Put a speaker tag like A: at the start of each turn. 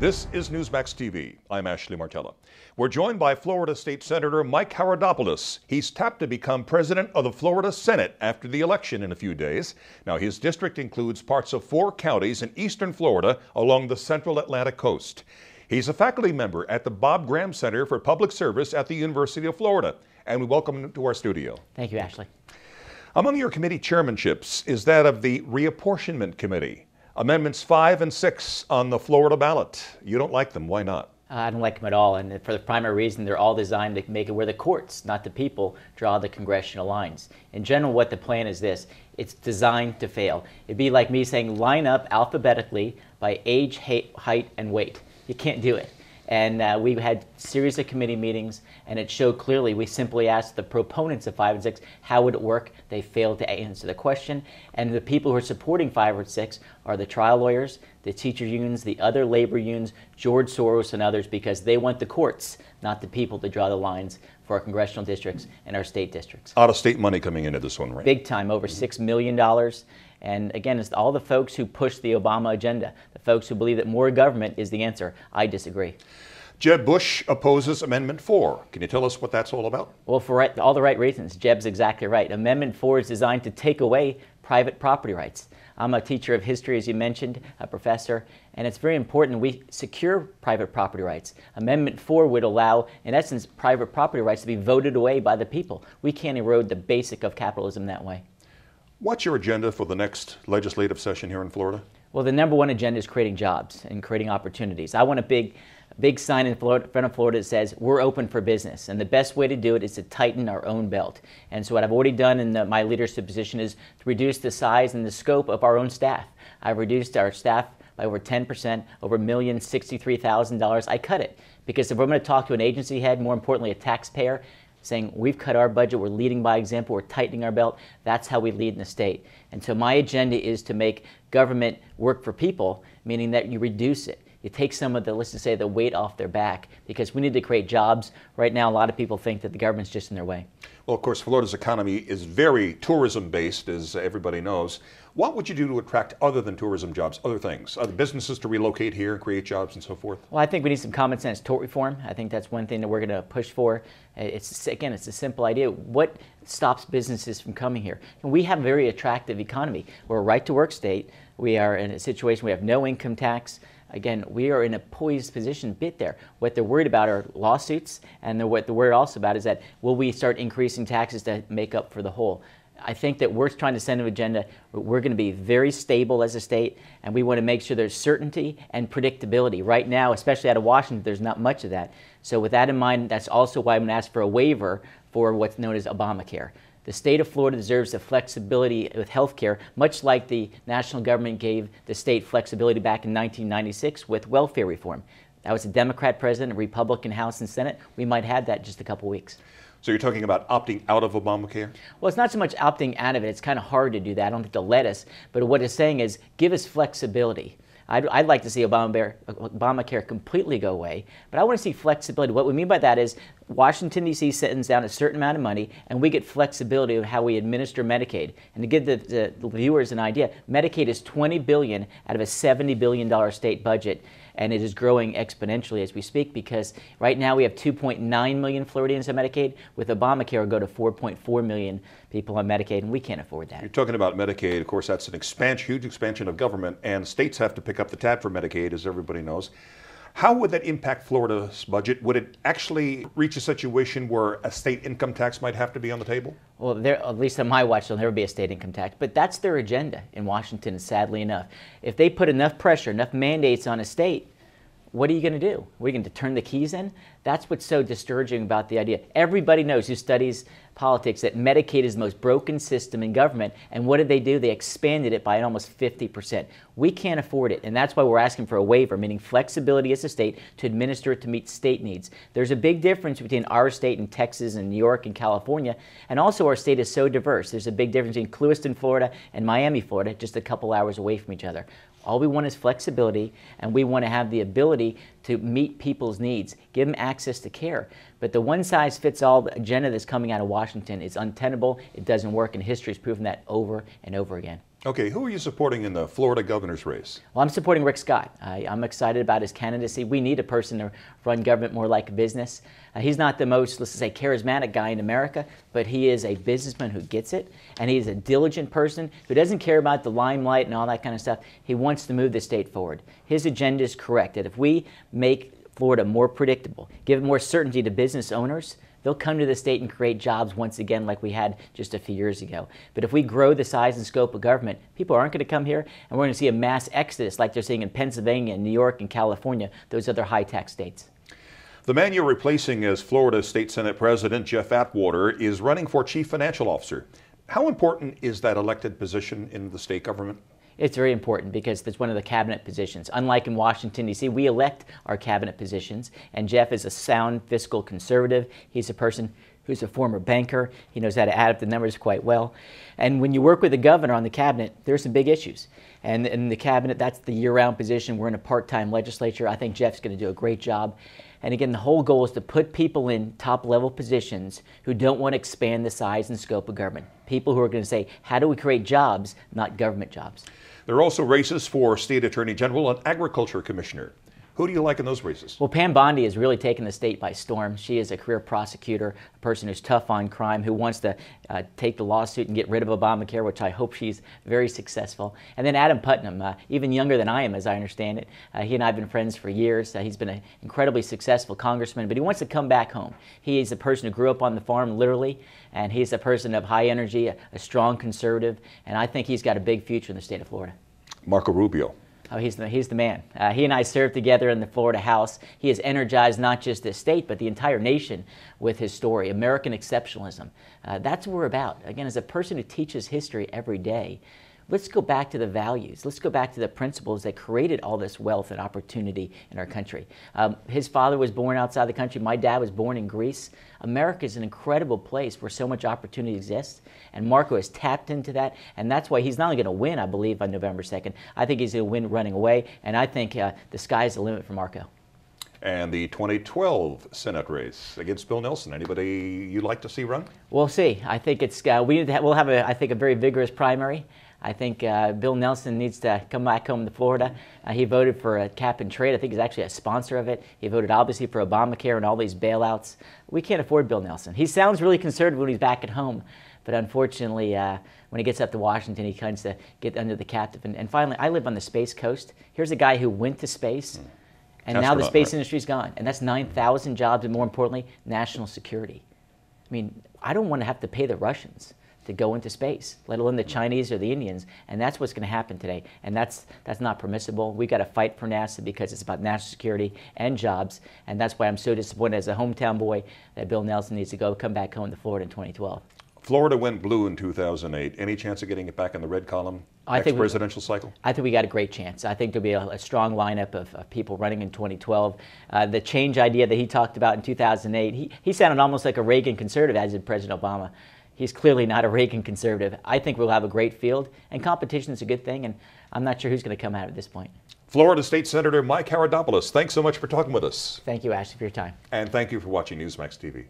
A: This is Newsmax TV. I'm Ashley Martella. We're joined by Florida State Senator Mike Harodopoulos. He's tapped to become president of the Florida Senate after the election in a few days. Now, his district includes parts of four counties in eastern Florida along the central Atlantic coast. He's a faculty member at the Bob Graham Center for Public Service at the University of Florida. And we welcome him to our studio. Thank you, Ashley. Among your committee chairmanships is that of the Reapportionment Committee.
B: Amendments 5 and 6 on the Florida ballot. You don't like them. Why not? I don't like them at all, and for the primary reason, they're all designed to make it where the courts, not the people, draw the congressional lines. In general, what the plan is this it's designed to fail. It'd be like me saying, line up alphabetically by age, height, and weight. You can't do it. And uh, we had series of committee meetings, and it showed clearly we simply asked the proponents of 5 and 6 how would it work. They failed to answer the question. And the people who are supporting 5 and 6 are the trial lawyers, the teacher unions, the other labor unions, George Soros, and others, because they want the courts, not the people, to draw the lines for our congressional districts and our state districts. Out
A: of state money coming into this one, right? Big
B: time, over $6 million. And again, it's all the folks who pushed the Obama agenda, folks who believe that more government is the answer. I disagree. Jeb Bush opposes Amendment 4. Can you tell us what that's all about? Well, for right, all the right reasons, Jeb's exactly right. Amendment 4 is designed to take away private property rights. I'm a teacher of history, as you mentioned, a professor, and it's very important we secure private property rights. Amendment 4 would allow, in essence, private property rights to be voted away by the people. We can't erode the basic of capitalism that way. What's your agenda for the next legislative session here in Florida? Well, the number one agenda is creating jobs and creating opportunities. I want a big, big sign in Florida, front of Florida that says, we're open for business. And the best way to do it is to tighten our own belt. And so what I've already done in the, my leadership position is to reduce the size and the scope of our own staff. I've reduced our staff by over 10%, over $1,063,000. I cut it because if we're going to talk to an agency head, more importantly a taxpayer, saying we've cut our budget, we're leading by example, we're tightening our belt. That's how we lead in the state. And so my agenda is to make government work for people, meaning that you reduce it. You take some of the, let's just say, the weight off their back because we need to create jobs. Right now, a lot of people think that the government's just in their way. Well, of course, Florida's
A: economy is very tourism based, as everybody knows. What would you do to attract other than tourism jobs, other things, other businesses to relocate here and create jobs and so forth?
B: Well, I think we need some common sense tort reform. I think that's one thing that we're going to push for. It's again, it's a simple idea. What stops businesses from coming here? And we have a very attractive economy. We're a right-to-work state. We are in a situation we have no income tax again, we are in a poised position bit there. What they're worried about are lawsuits, and what they're worried also about is that will we start increasing taxes to make up for the whole? I think that we're trying to send an agenda. We're going to be very stable as a state, and we want to make sure there's certainty and predictability. Right now, especially out of Washington, there's not much of that. So, with that in mind, that's also why I'm going to ask for a waiver for what's known as Obamacare. The state of Florida deserves the flexibility with health care, much like the national government gave the state flexibility back in 1996 with welfare reform. That was a Democrat president, a Republican House and Senate. We might have that in just a couple weeks. So you're talking about opting out of Obamacare? Well, it's not so much opting out of it. It's kind of hard to do that. I don't think they'll let us. But what it's saying is give us flexibility. I'd, I'd, like to see Obamacare, Obamacare, completely go away, but I want to see flexibility. What we mean by that is Washington, D.C. sends down a certain amount of money, and we get flexibility of how we administer Medicaid. And to give the, the, the viewers an idea, Medicaid is $20 billion out of a $70 billion state budget and it is growing exponentially as we speak because right now we have 2.9 million Floridians on Medicaid. With Obamacare, we will go to 4.4 million people on Medicaid, and we can't afford that.
A: You're talking about Medicaid. Of course, that's an expansion, huge expansion of government, and states have to pick up the tab for Medicaid, as everybody knows. How would that impact Florida's
B: budget? Would it actually reach a situation where a state income tax might have to be on the table? Well, there, at least on my watch, there'll never be a state income tax, but that's their agenda in Washington, sadly enough. If they put enough pressure, enough mandates on a state, what are you going to do? We're going to turn the keys in? That's what's so discouraging about the idea. Everybody knows who studies politics that Medicaid is the most broken system in government. And what did they do? They expanded it by almost 50%. We can't afford it. And that's why we're asking for a waiver, meaning flexibility as a state to administer it to meet state needs. There's a big difference between our state and Texas and New York and California. And also, our state is so diverse. There's a big difference between Clewiston, Florida and Miami, Florida, just a couple hours away from each other. All we want is flexibility, and we want to have the ability to meet people's needs, give them access to care. But the one size fits all agenda that's coming out of Washington is untenable. It doesn't work, and history has proven that over and over again. Okay,
A: who are you supporting in the Florida governor's
B: race? Well, I'm supporting Rick Scott. I, am excited about his candidacy. We need a person to run government more like a business. Uh, he's not the most, let's say, charismatic guy in America, but he is a businessman who gets it, and he's a diligent person who doesn't care about the limelight and all that kind of stuff. He wants to move the state forward. His agenda is correct that if we make Florida more predictable, give more certainty to business owners, they'll come to the state and create jobs once again like we had just a few years ago. But if we grow the size and scope of government, people aren't going to come here and we're going to see a mass exodus like they're seeing in Pennsylvania New York and California, those other high tax states.
A: The man you're replacing as Florida State Senate President Jeff Atwater is running for Chief Financial
B: Officer. How important is that elected position in the state government? It's very important because it's one of the cabinet positions. Unlike in Washington, D.C., we elect our cabinet positions, and Jeff is a sound fiscal conservative. He's a person who's a former banker. He knows how to add up the numbers quite well. And when you work with the governor on the cabinet, there are some big issues. And in the cabinet, that's the year-round position. We're in a part-time legislature. I think Jeff's going to do a great job. And again, the whole goal is to put people in top-level positions who don't want to expand the size and scope of government. People who are going to say, how do we create jobs, not government jobs? There are also races for state attorney general and agriculture commissioner. Who do you like in those races? Well, Pam Bondi has really taken the state by storm. She is a career prosecutor, a person who's tough on crime, who wants to uh, take the lawsuit and get rid of Obamacare, which I hope she's very successful. And then Adam Putnam, uh, even younger than I am, as I understand it. Uh, he and I have been friends for years. Uh, he's been an incredibly successful congressman, but he wants to come back home. He is a person who grew up on the farm, literally, and he's a person of high energy, a, a strong conservative, and I think he's got a big future in the state of Florida. Marco Rubio. Oh, he's the, he's the man. Uh, he and I served together in the Florida House. He has energized not just this state, but the entire nation with his story, American exceptionalism. Uh, that's what we're about. Again, as a person who teaches history every day, let's go back to the values. Let's go back to the principles that created all this wealth and opportunity in our country. Um, his father was born outside the country. My dad was born in Greece. America is an incredible place where so much opportunity exists, and Marco has tapped into that, and that's why he's not only going to win, I believe, on November 2nd. I think he's going to win running away, and I think uh, the sky's the limit for Marco
A: and the 2012 Senate race against Bill Nelson. Anybody you'd like to see run?
B: We'll see. I think it's uh, we have, we'll have a I think a very vigorous primary. I think uh, Bill Nelson needs to come back home to Florida. Uh, he voted for a cap and trade. I think he's actually a sponsor of it. He voted obviously for Obamacare and all these bailouts. We can't afford Bill Nelson. He sounds really conservative when he's back at home, but unfortunately, uh, when he gets up to Washington, he tends to get under the captive. And, and, finally, I live on the space coast. Here's a guy who went to space. Mm. And now the space right. industry's gone. And that's 9,000 jobs, and more importantly, national security. I mean, I don't want to have to pay the Russians to go into space, let alone the mm. Chinese or the Indians. And that's what's going to happen today. And that's, that's not permissible. We've got to fight for NASA because it's about national security and jobs. And that's why I'm so disappointed as a hometown boy that Bill Nelson needs to go come back home to Florida in 2012. Florida
A: went blue in 2008. Any chance of getting it back in the red column
B: I think presidential cycle? I think we got a great chance. I think there'll be a, a strong lineup of, of, people running in 2012. Uh, the change idea that he talked about in 2008, he, he sounded almost like a Reagan conservative, as did President Obama he's clearly not a Reagan conservative. I think we'll have a great field, and competition is a good thing, and I'm not sure who's going to come out at this point. Florida State Senator Mike Haradopoulos, thanks so much for talking with us. Thank you, Ashley, for your time.
A: And thank you for watching Newsmax TV.